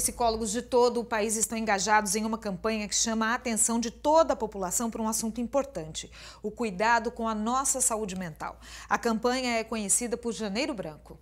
Psicólogos de todo o país estão engajados em uma campanha que chama a atenção de toda a população para um assunto importante: o cuidado com a nossa saúde mental. A campanha é conhecida por Janeiro Branco.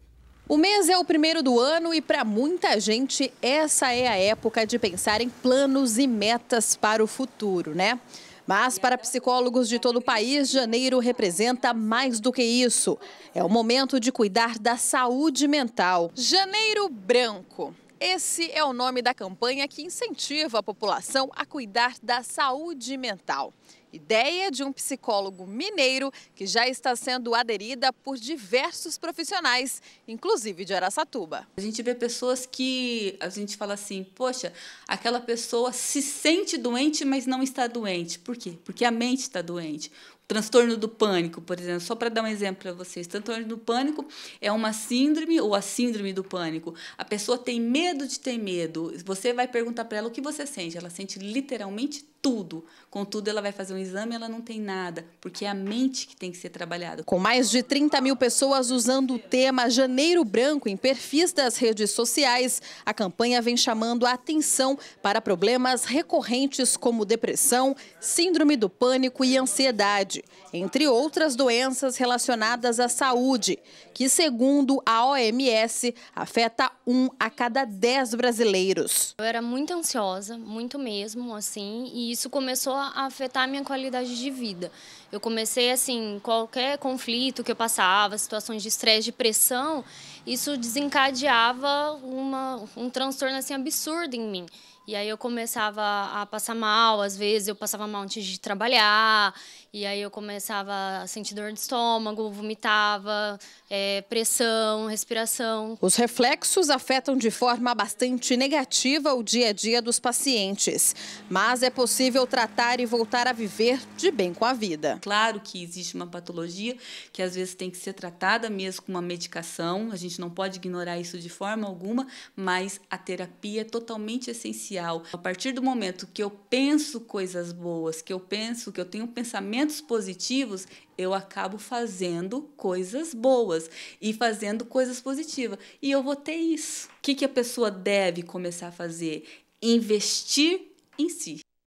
O mês é o primeiro do ano e para muita gente essa é a época de pensar em planos e metas para o futuro, né? Mas para psicólogos de todo o país, janeiro representa mais do que isso. É o momento de cuidar da saúde mental. Janeiro Branco. Esse é o nome da campanha que incentiva a população a cuidar da saúde mental. Ideia de um psicólogo mineiro que já está sendo aderida por diversos profissionais, inclusive de Aracatuba. A gente vê pessoas que a gente fala assim: poxa, aquela pessoa se sente doente, mas não está doente. Por quê? Porque a mente está doente. Transtorno do pânico, por exemplo, só para dar um exemplo para vocês. Transtorno do pânico é uma síndrome ou a síndrome do pânico. A pessoa tem medo de ter medo. Você vai perguntar para ela o que você sente. Ela sente literalmente tudo. Contudo, ela vai fazer um exame e ela não tem nada, porque é a mente que tem que ser trabalhada. Com mais de 30 mil pessoas usando o tema Janeiro Branco em perfis das redes sociais, a campanha vem chamando a atenção para problemas recorrentes como depressão, síndrome do pânico e ansiedade entre outras doenças relacionadas à saúde, que, segundo a OMS, afeta um a cada dez brasileiros. Eu era muito ansiosa, muito mesmo, assim, e isso começou a afetar a minha qualidade de vida. Eu comecei, assim, qualquer conflito que eu passava, situações de estresse, de pressão, isso desencadeava uma, um transtorno, assim, absurdo em mim. E aí eu começava a passar mal, às vezes eu passava mal antes de trabalhar, e aí eu eu começava a sentir dor de estômago, vomitava, é, pressão, respiração. Os reflexos afetam de forma bastante negativa o dia a dia dos pacientes, mas é possível tratar e voltar a viver de bem com a vida. Claro que existe uma patologia que às vezes tem que ser tratada mesmo com uma medicação, a gente não pode ignorar isso de forma alguma, mas a terapia é totalmente essencial. A partir do momento que eu penso coisas boas, que eu penso, que eu tenho pensamentos positivos, positivos, eu acabo fazendo coisas boas e fazendo coisas positivas. E eu vou ter isso. O que, que a pessoa deve começar a fazer? Investir em si.